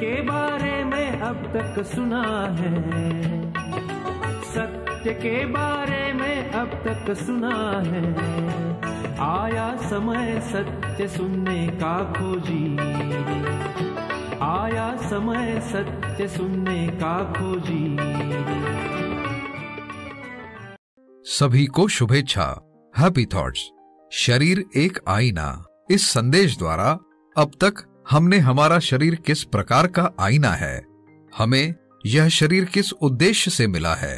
के बारे में अब तक सुना है सत्य के बारे में अब तक सुना है आया समय सत्य सुनने का खोजी आया समय सत्य सुनने का खोजी सभी को शुभेच्छा हैप्पी थॉट्स शरीर एक आईना इस संदेश द्वारा अब तक हमने हमारा शरीर किस प्रकार का आईना है हमें यह शरीर किस उद्देश्य से मिला है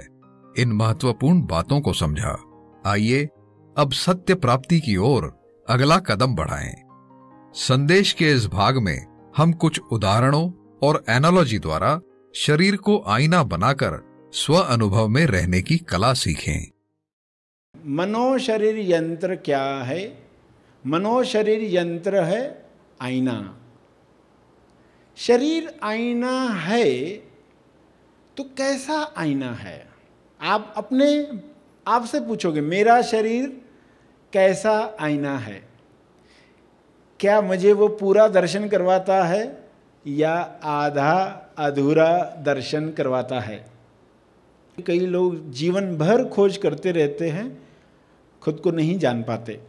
इन महत्वपूर्ण बातों को समझा आइए अब सत्य प्राप्ति की ओर अगला कदम बढ़ाएं। संदेश के इस भाग में हम कुछ उदाहरणों और एनालॉजी द्वारा शरीर को आईना बनाकर स्व अनुभव में रहने की कला सीखें मनोशरीर यंत्र क्या है मनोशरीर यंत्र है आईना शरीर आईना है तो कैसा आईना है आप अपने आप से पूछोगे मेरा शरीर कैसा आईना है क्या मुझे वो पूरा दर्शन करवाता है या आधा अधूरा दर्शन करवाता है कई लोग जीवन भर खोज करते रहते हैं खुद को नहीं जान पाते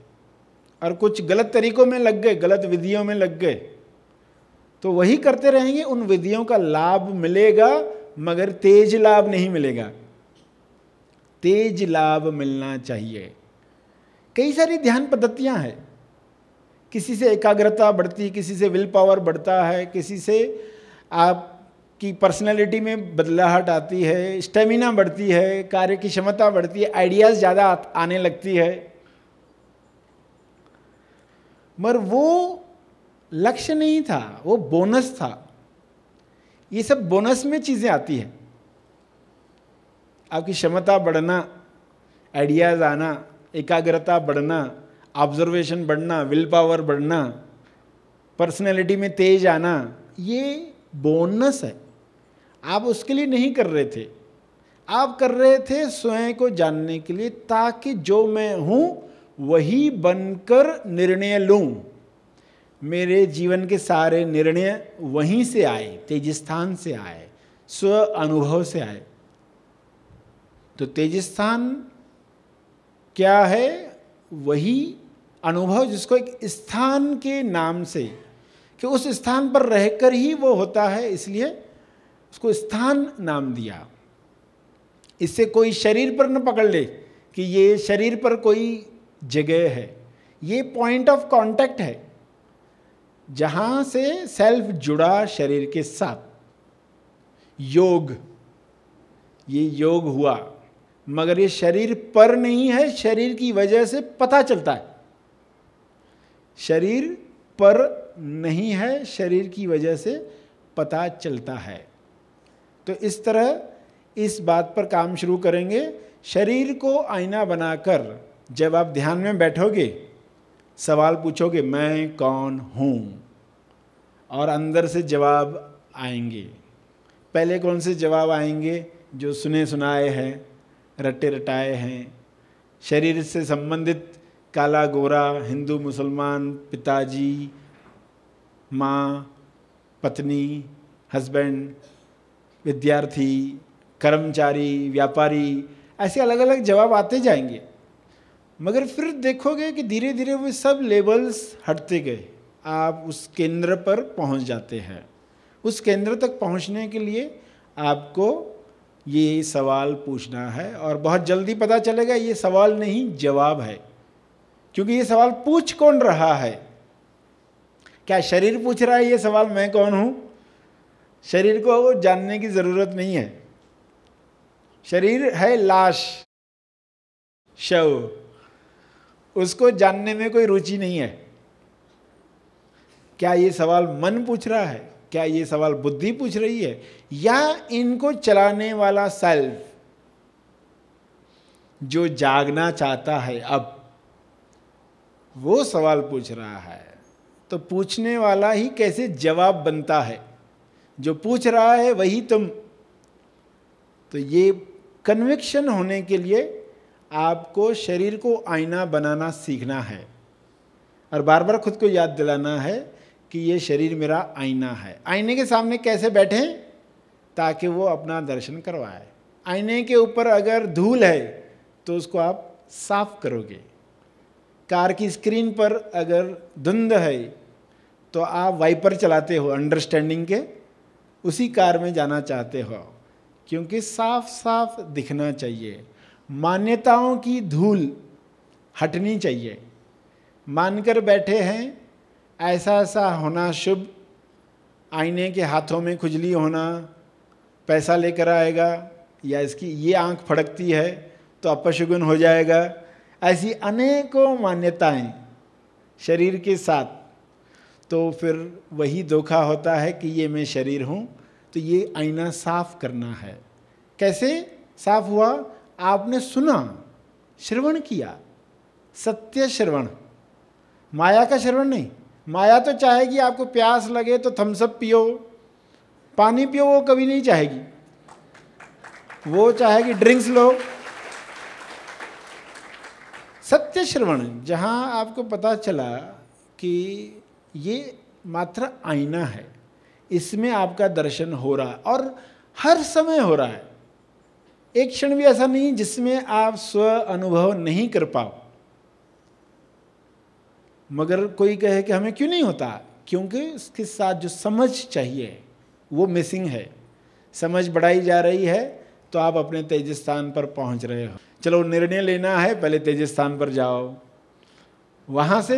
और कुछ गलत तरीकों में लग गए गलत विधियों में लग गए तो वही करते रहेंगे उन विधियों का लाभ मिलेगा मगर तेज लाभ नहीं मिलेगा तेज लाभ मिलना चाहिए कई सारी ध्यान पद्धतियां हैं किसी से एकाग्रता बढ़ती किसी से विल पावर बढ़ता है किसी से आपकी पर्सनालिटी में बदलाहट आती है स्टेमिना बढ़ती है कार्य की क्षमता बढ़ती है आइडियाज़ ज़्यादा आने लगती है मगर वो लक्ष्य नहीं था वो बोनस था ये सब बोनस में चीज़ें आती हैं आपकी क्षमता बढ़ना आइडियाज़ आना एकाग्रता बढ़ना ऑब्जर्वेशन बढ़ना विल पावर बढ़ना पर्सनैलिटी में तेज आना ये बोनस है आप उसके लिए नहीं कर रहे थे आप कर रहे थे स्वयं को जानने के लिए ताकि जो मैं हूँ वही बनकर निर्णय लूँ मेरे जीवन के सारे निर्णय वहीं से आए तेजस्थान से आए स्व अनुभव से आए तो तेजस्थान क्या है वही अनुभव जिसको एक स्थान के नाम से कि उस स्थान पर रहकर ही वो होता है इसलिए उसको स्थान नाम दिया इससे कोई शरीर पर न पकड़ ले कि ये शरीर पर कोई जगह है ये पॉइंट ऑफ कांटेक्ट है जहाँ से सेल्फ जुड़ा शरीर के साथ योग ये योग हुआ मगर ये शरीर पर नहीं है शरीर की वजह से पता चलता है शरीर पर नहीं है शरीर की वजह से पता चलता है तो इस तरह इस बात पर काम शुरू करेंगे शरीर को आईना बनाकर जब आप ध्यान में बैठोगे सवाल पूछोगे मैं कौन हूँ और अंदर से जवाब आएंगे पहले कौन से जवाब आएंगे जो सुने सुनाए हैं रटे रटाए हैं शरीर से संबंधित काला गोरा हिंदू मुसलमान पिताजी माँ पत्नी हस्बैंड विद्यार्थी कर्मचारी व्यापारी ऐसे अलग अलग जवाब आते जाएंगे मगर फिर देखोगे कि धीरे धीरे वो सब लेबल्स हटते गए आप उस केंद्र पर पहुंच जाते हैं उस केंद्र तक पहुंचने के लिए आपको ये सवाल पूछना है और बहुत जल्दी पता चलेगा ये सवाल नहीं जवाब है क्योंकि ये सवाल पूछ कौन रहा है क्या शरीर पूछ रहा है ये सवाल मैं कौन हूँ शरीर को जानने की ज़रूरत नहीं है शरीर है लाश शव उसको जानने में कोई रुचि नहीं है क्या ये सवाल मन पूछ रहा है क्या ये सवाल बुद्धि पूछ रही है या इनको चलाने वाला सेल्फ जो जागना चाहता है अब वो सवाल पूछ रहा है तो पूछने वाला ही कैसे जवाब बनता है जो पूछ रहा है वही तुम तो ये कन्विक्शन होने के लिए आपको शरीर को आईना बनाना सीखना है और बार बार खुद को याद दिलाना है कि ये शरीर मेरा आईना है आईने के सामने कैसे बैठें ताकि वो अपना दर्शन करवाए आईने के ऊपर अगर धूल है तो उसको आप साफ करोगे कार की स्क्रीन पर अगर धुंध है तो आप वाइपर चलाते हो अंडरस्टैंडिंग के उसी कार में जाना चाहते हो क्योंकि साफ साफ दिखना चाहिए मान्यताओं की धूल हटनी चाहिए मानकर बैठे हैं ऐसा ऐसा होना शुभ आईने के हाथों में खुजली होना पैसा लेकर आएगा या इसकी ये आंख फड़कती है तो अपशुगुन हो जाएगा ऐसी अनेकों मान्यताएं शरीर के साथ तो फिर वही धोखा होता है कि ये मैं शरीर हूँ तो ये आईना साफ करना है कैसे साफ हुआ आपने सुना श्रवण किया सत्य श्रवण माया का श्रवण नहीं माया तो चाहेगी आपको प्यास लगे तो थम्सअप पियो पानी पियो वो कभी नहीं चाहेगी वो चाहेगी ड्रिंक्स लो सत्य श्रवण जहाँ आपको पता चला कि ये मात्र आईना है इसमें आपका दर्शन हो रहा है और हर समय हो रहा है एक क्षण भी ऐसा नहीं जिसमें आप स्व अनुभव नहीं कर पाओ मगर कोई कहे कि हमें क्यों नहीं होता क्योंकि उसके साथ जो समझ चाहिए वो मिसिंग है समझ बढ़ाई जा रही है तो आप अपने तेजस्थान पर पहुंच रहे हो चलो निर्णय लेना है पहले तेजस्थान पर जाओ वहाँ से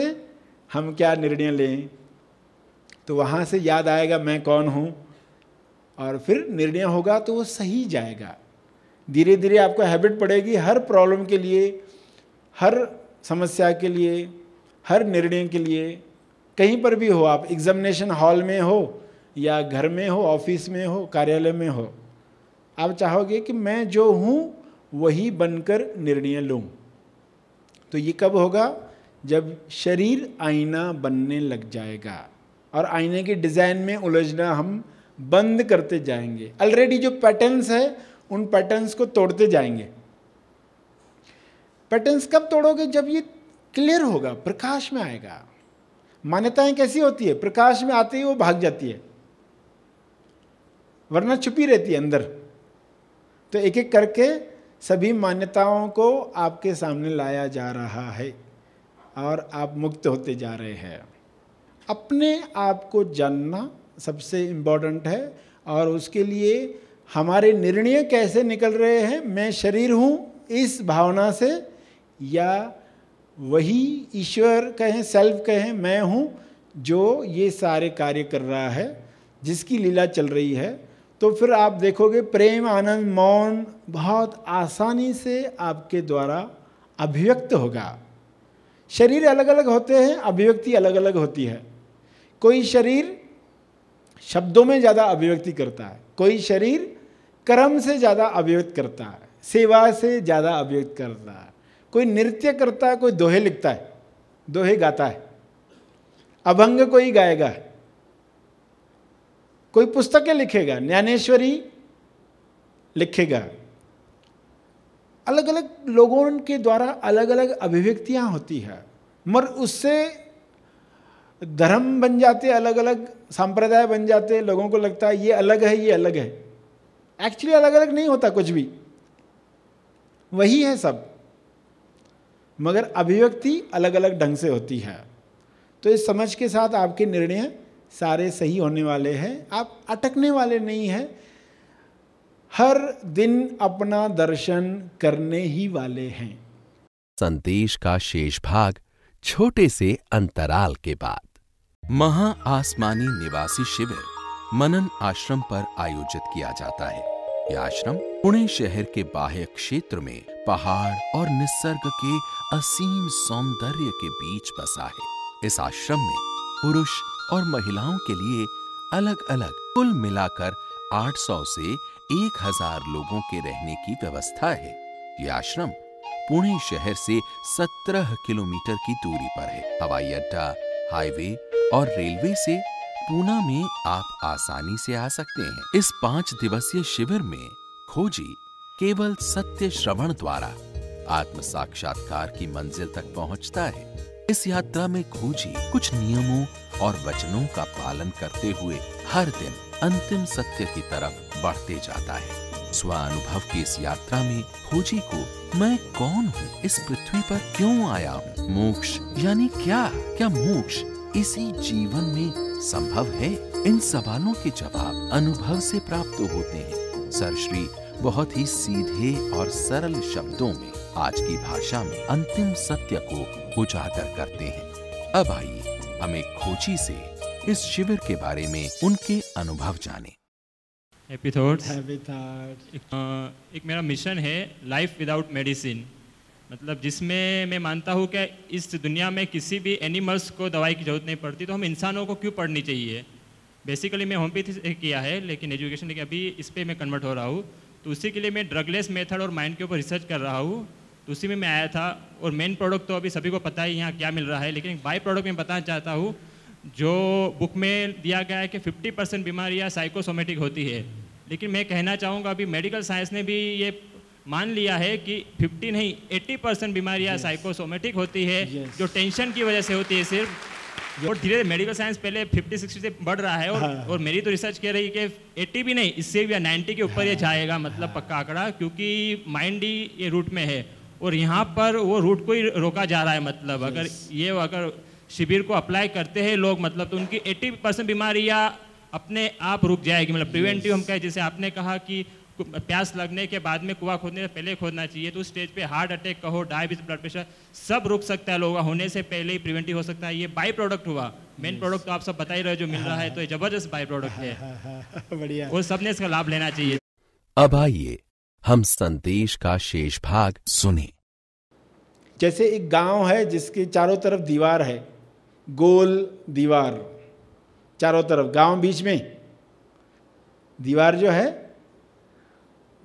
हम क्या निर्णय लें तो वहाँ से याद आएगा मैं कौन हूँ और फिर निर्णय होगा तो वो सही जाएगा धीरे धीरे आपको हैबिट पड़ेगी हर प्रॉब्लम के लिए हर समस्या के लिए हर निर्णय के लिए कहीं पर भी हो आप एग्जामिनेशन हॉल में हो या घर में हो ऑफिस में हो कार्यालय में हो आप चाहोगे कि मैं जो हूँ वही बनकर निर्णय लूँ तो ये कब होगा जब शरीर आईना बनने लग जाएगा और आईने के डिज़ाइन में उलझना हम बंद करते जाएंगे ऑलरेडी जो पैटर्न्स है उन पैटर्न्स को तोड़ते जाएंगे पैटर्न्स कब तोड़ोगे जब ये क्लियर होगा प्रकाश में आएगा मान्यताएं कैसी होती है प्रकाश में आते ही वो भाग जाती है वरना छुपी रहती है अंदर तो एक एक करके सभी मान्यताओं को आपके सामने लाया जा रहा है और आप मुक्त होते जा रहे हैं अपने आप को जानना सबसे इम्पोर्टेंट है और उसके लिए हमारे निर्णय कैसे निकल रहे हैं मैं शरीर हूँ इस भावना से या वही ईश्वर कहें सेल्फ कहें मैं हूँ जो ये सारे कार्य कर रहा है जिसकी लीला चल रही है तो फिर आप देखोगे प्रेम आनंद मौन बहुत आसानी से आपके द्वारा अभिव्यक्त होगा शरीर अलग अलग होते हैं अभिव्यक्ति अलग अलग होती है कोई शरीर शब्दों में ज़्यादा अभिव्यक्ति करता है कोई शरीर कर्म से ज़्यादा अभिव्यक्त करता है सेवा से ज़्यादा अभिव्यक्त करता है कोई नृत्य करता है कोई दोहे लिखता है दोहे गाता है अभंग कोई गाएगा कोई पुस्तकें लिखेगा ज्ञानेश्वरी लिखेगा अलग अलग लोगों के द्वारा अलग अलग अभिव्यक्तियाँ होती है मगर उससे धर्म बन जाते अलग अलग संप्रदाय बन जाते लोगों को लगता है ये अलग है ये अलग है एक्चुअली अलग अलग नहीं होता कुछ भी वही है सब मगर अभिव्यक्ति अलग अलग ढंग से होती है तो इस समझ के साथ आपके निर्णय सारे सही होने वाले हैं आप अटकने वाले नहीं हैं हर दिन अपना दर्शन करने ही वाले हैं संदेश का शेष भाग छोटे से अंतराल के बाद महा आसमानी निवासी शिविर मनन आश्रम पर आयोजित किया जाता है यह आश्रम पुणे शहर के बाह्य क्षेत्र में पहाड़ और निसर्ग के असीम सौंदर्य के बीच बसा है इस आश्रम में पुरुष और महिलाओं के लिए अलग अलग कुल मिलाकर 800 से 1000 लोगों के रहने की व्यवस्था है ये आश्रम पुणे शहर से 17 किलोमीटर की दूरी पर है हवाई अड्डा हाईवे और रेलवे से पूना में आप आसानी से आ सकते हैं इस पांच दिवसीय शिविर में खोजी केवल सत्य श्रवण द्वारा आत्म साक्षात्कार की मंजिल तक पहुंचता है इस यात्रा में खोजी कुछ नियमों और वचनों का पालन करते हुए हर दिन अंतिम सत्य की तरफ बढ़ते जाता है स्व अनुभव की इस यात्रा में खोजी को मैं कौन हूँ इस पृथ्वी पर क्यों आया हूँ मोक्ष यानी क्या क्या मोक्ष इसी जीवन में संभव है इन सवालों के जवाब अनुभव से प्राप्त होते हैं सर श्री बहुत ही सीधे और सरल शब्दों में आज की भाषा में अंतिम सत्य को उजागर करते हैं अब आइए हम एक खोजी से इस शिविर के बारे में उनके अनुभव जाने Happy thoughts. Happy thoughts. एक, uh, एक मेरा मिशन है लाइफ विदाउट मेडिसिन मतलब जिसमें मैं मानता हूँ कि इस दुनिया में किसी भी एनिमल्स को दवाई की जरूरत नहीं पड़ती तो हम इंसानों को क्यों पढ़नी चाहिए बेसिकली मैं होम्योपैथी किया है लेकिन एजुकेशन लेकिन अभी इस पर मैं कन्वर्ट हो रहा हूँ तो उसी के लिए मैं ड्रगलेस मेथड और माइंड के ऊपर रिसर्च कर रहा हूँ तो उसी में मैं आया था और मेन प्रोडक्ट तो अभी सभी को पता ही यहाँ क्या मिल रहा है लेकिन बाई प्रोडक्ट मैं बताना चाहता हूँ जो बुक में दिया गया है कि फिफ्टी परसेंट बीमारियाँ साइकोसोमेटिक होती है लेकिन मैं कहना चाहूँगा अभी मेडिकल साइंस ने भी ये मान लिया है कि 50 नहीं 80 परसेंट बीमारियाँ yes. साइकोसोमेटिक होती है yes. जो टेंशन की वजह से होती है सिर्फ yes. और धीरे धीरे मेडिकल साइंस पहले 50 60 से बढ़ रहा है और हाँ। और मेरी तो रिसर्च कह रही है कि 80 भी नहीं इससे भी 90 के ऊपर हाँ। ये जाएगा मतलब हाँ। पक्का आंकड़ा क्योंकि माइंड ही ये रूट में है और यहाँ पर वो रूट को ही रोका जा रहा है मतलब yes. अगर ये अगर शिविर को अप्लाई करते हैं लोग मतलब तो उनकी एट्टी परसेंट बीमारियाँ अपने आप रुक जाएगी मतलब प्रिवेंटिव हम कहें जैसे आपने कहा कि प्यास लगने के बाद में कुआ खोदने से पहले खोदना चाहिए तो उस स्टेज पे हार्ट अटैक कहो डायबिटीज ब्लड प्रेशर सब रुक सकता है लोग होने से पहले ही प्रिवेंटिव हो सकता है ये बाई प्रोडक्ट हुआ मेन प्रोडक्ट तो आप सब बता ही रहे जो मिल रहा है तो जबरदस्त बाई प्रोडक्ट है बढ़िया और सबने इसका लाभ लेना चाहिए अब आइए हम संदेश का शेष भाग सुने जैसे एक गांव है जिसके चारों तरफ दीवार है गोल दीवार चारों तरफ गांव बीच में दीवार जो है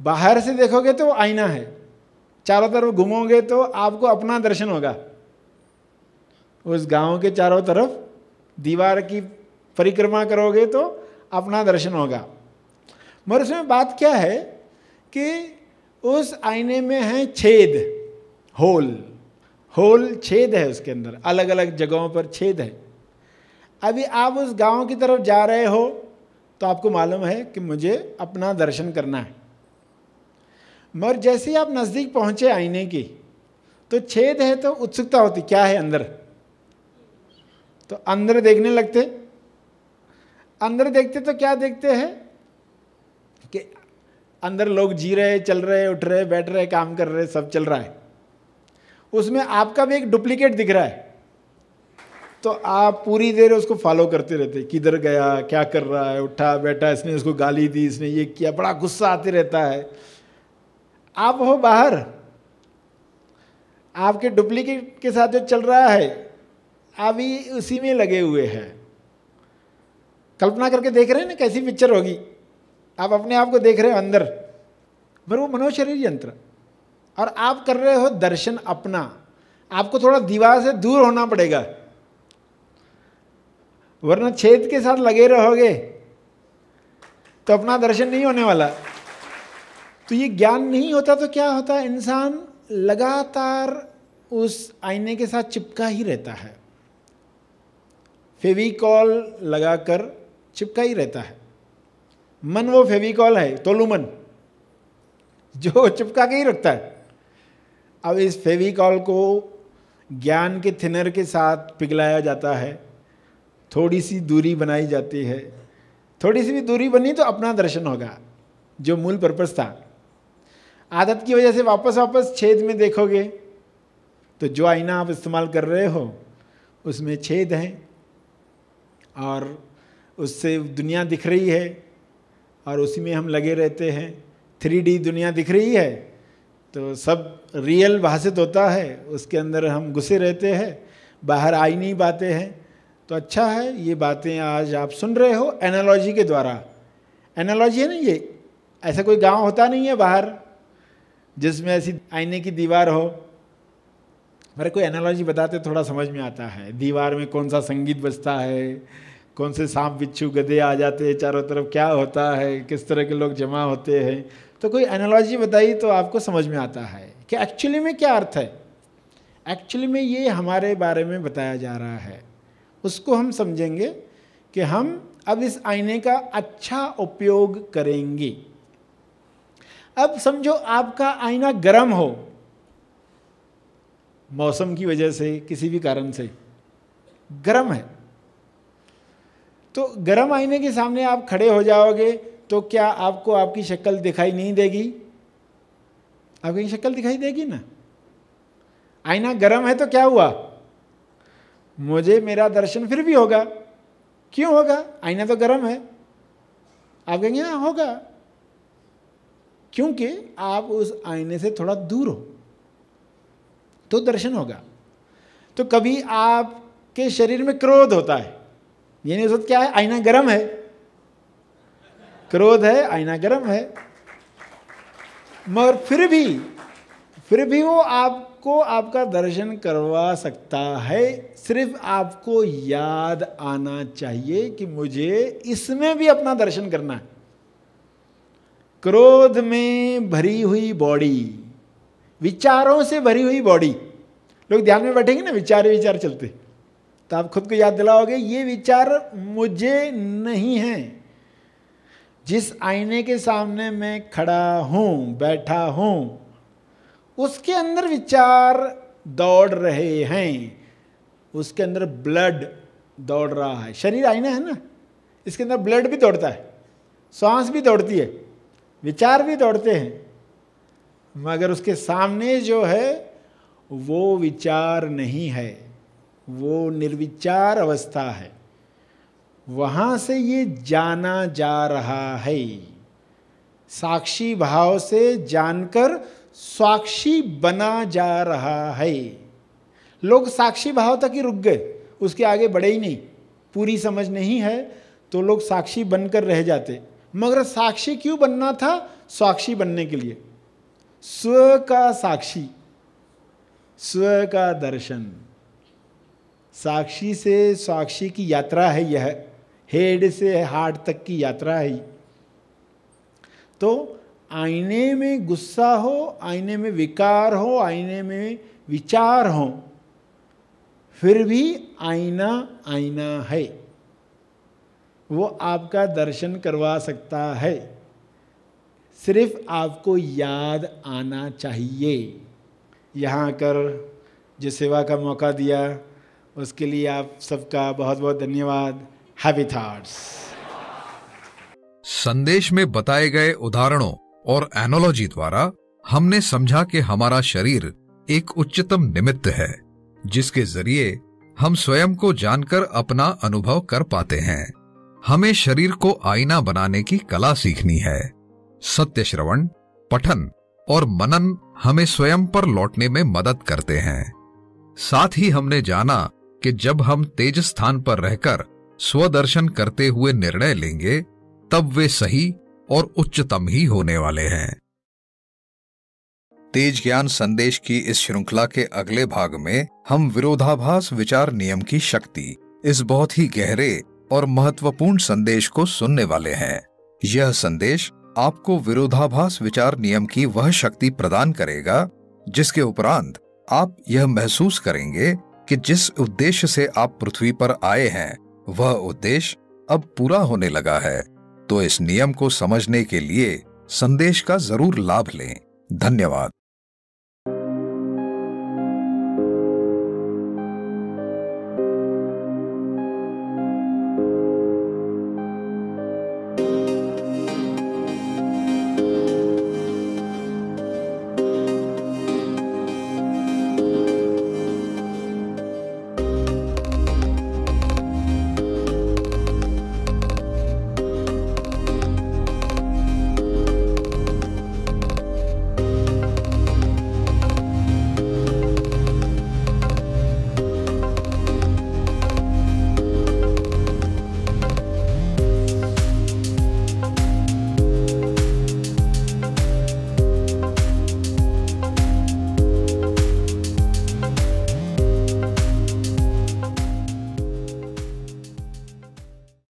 बाहर से देखोगे तो आईना है चारों तरफ घूमोगे तो आपको अपना दर्शन होगा उस गांव के चारों तरफ दीवार की परिक्रमा करोगे तो अपना दर्शन होगा मगर उसमें बात क्या है कि उस आईने में है छेद होल होल छेद है उसके अंदर अलग अलग जगहों पर छेद है अभी आप उस गांव की तरफ जा रहे हो तो आपको मालूम है कि मुझे अपना दर्शन करना है मगर जैसे ही आप नज़दीक पहुँचे आईने की तो छेद है तो उत्सुकता होती क्या है अंदर तो अंदर देखने लगते अंदर देखते तो क्या देखते हैं कि अंदर लोग जी रहे चल रहे उठ रहे बैठ रहे काम कर रहे सब चल रहा है उसमें आपका भी एक डुप्लीकेट दिख रहा है तो आप पूरी देर उसको फॉलो करते रहते किधर गया क्या कर रहा है उठा बैठा इसने उसको गाली दी इसने ये किया बड़ा गुस्सा आते रहता है आप हो बाहर आपके डुप्लीकेट के साथ जो चल रहा है अभी उसी में लगे हुए हैं कल्पना करके देख रहे हैं ना कैसी पिक्चर होगी आप अपने आप को देख रहे हो अंदर पर वो मनोशरीर यंत्र और आप कर रहे हो दर्शन अपना आपको थोड़ा दीवार से दूर होना पड़ेगा वरना छेद के साथ लगे रहोगे तो अपना दर्शन नहीं होने वाला तो ये ज्ञान नहीं होता तो क्या होता इंसान लगातार उस आईने के साथ चिपका ही रहता है फेविकॉल लगाकर चिपका ही रहता है मन वो फेविकॉल है तोलू मन जो चिपका के ही रखता है अब इस फेविकॉल को ज्ञान के थिनर के साथ पिघलाया जाता है थोड़ी सी दूरी बनाई जाती है थोड़ी सी भी दूरी बनी तो अपना दर्शन होगा जो मूल पर्पज़ था आदत की वजह से वापस वापस छेद में देखोगे तो जो आईना आप इस्तेमाल कर रहे हो उसमें छेद है और उससे दुनिया दिख रही है और उसी में हम लगे रहते हैं थ्री डी दुनिया दिख रही है तो सब रियल भाषित होता है उसके अंदर हम घुसे रहते हैं बाहर आई नहीं बातें हैं तो अच्छा है ये बातें आज आप सुन रहे हो एनालॉजी के द्वारा एनालॉजी है ना ये ऐसा कोई गांव होता नहीं है बाहर जिसमें ऐसी आईने की दीवार हो मेरे कोई एनालॉजी बताते तो थोड़ा समझ में आता है दीवार में कौन सा संगीत बजता है कौन से सांप बिच्छू गधे आ जाते हैं चारों तरफ क्या होता है किस तरह के लोग जमा होते हैं तो कोई एनालॉजी बताई तो आपको समझ में आता है कि एक्चुअली में क्या अर्थ है एक्चुअली में ये हमारे बारे में बताया जा रहा है उसको हम समझेंगे कि हम अब इस आईने का अच्छा उपयोग करेंगे अब समझो आपका आईना गर्म हो मौसम की वजह से किसी भी कारण से गर्म है तो गर्म आईने के सामने आप खड़े हो जाओगे तो क्या आपको आपकी शक्ल दिखाई नहीं देगी आपकी शक्ल दिखाई देगी ना आईना गर्म है तो क्या हुआ मुझे मेरा दर्शन फिर भी होगा क्यों होगा आईना तो गर्म है आप कहेंगे ना हाँ, होगा क्योंकि आप उस आईने से थोड़ा दूर हो तो दर्शन होगा तो कभी आपके शरीर में क्रोध होता है ये नहीं सोच क्या है आईना गर्म है क्रोध है आईना गर्म है मगर फिर भी फिर भी वो आपको आपका दर्शन करवा सकता है सिर्फ आपको याद आना चाहिए कि मुझे इसमें भी अपना दर्शन करना है क्रोध में भरी हुई बॉडी विचारों से भरी हुई बॉडी लोग ध्यान में बैठेंगे ना विचार विचार चलते तो आप खुद को याद दिलाओगे ये विचार मुझे नहीं है जिस आईने के सामने मैं खड़ा हूं बैठा हूं उसके अंदर विचार दौड़ रहे हैं उसके अंदर ब्लड दौड़ रहा है शरीर आईना है ना इसके अंदर ब्लड भी दौड़ता है सांस भी दौड़ती है विचार भी दौड़ते हैं मगर उसके सामने जो है वो विचार नहीं है वो निर्विचार अवस्था है वहाँ से ये जाना जा रहा है साक्षी भाव से जानकर साक्षी बना जा रहा है लोग साक्षी भाव तक ही रुक गए उसके आगे बढ़े ही नहीं पूरी समझ नहीं है तो लोग साक्षी बनकर रह जाते मगर साक्षी क्यों बनना था साक्षी बनने के लिए स्व का साक्षी स्व का दर्शन साक्षी से साक्षी की यात्रा है यह हेड से हार्ट तक की यात्रा है तो आईने में गुस्सा हो आईने में विकार हो आईने में विचार हो फिर भी आईना आईना है वो आपका दर्शन करवा सकता है सिर्फ आपको याद आना चाहिए यहाँ आकर जो सेवा का मौका दिया उसके लिए आप सबका बहुत बहुत धन्यवाद हैवी थॉट्स संदेश में बताए गए उदाहरणों और एनोलॉजी द्वारा हमने समझा कि हमारा शरीर एक उच्चतम निमित्त है जिसके जरिए हम स्वयं को जानकर अपना अनुभव कर पाते हैं हमें शरीर को आईना बनाने की कला सीखनी है सत्य श्रवण पठन और मनन हमें स्वयं पर लौटने में मदद करते हैं साथ ही हमने जाना कि जब हम तेज स्थान पर रहकर स्वदर्शन करते हुए निर्णय लेंगे तब वे सही और उच्चतम ही होने वाले हैं तेज ज्ञान संदेश की इस श्रृंखला के अगले भाग में हम विरोधाभास विचार नियम की शक्ति इस बहुत ही गहरे और महत्वपूर्ण संदेश को सुनने वाले हैं यह संदेश आपको विरोधाभास विचार नियम की वह शक्ति प्रदान करेगा जिसके उपरांत आप यह महसूस करेंगे कि जिस उद्देश्य से आप पृथ्वी पर आए हैं वह उद्देश्य अब पूरा होने लगा है तो इस नियम को समझने के लिए संदेश का जरूर लाभ लें धन्यवाद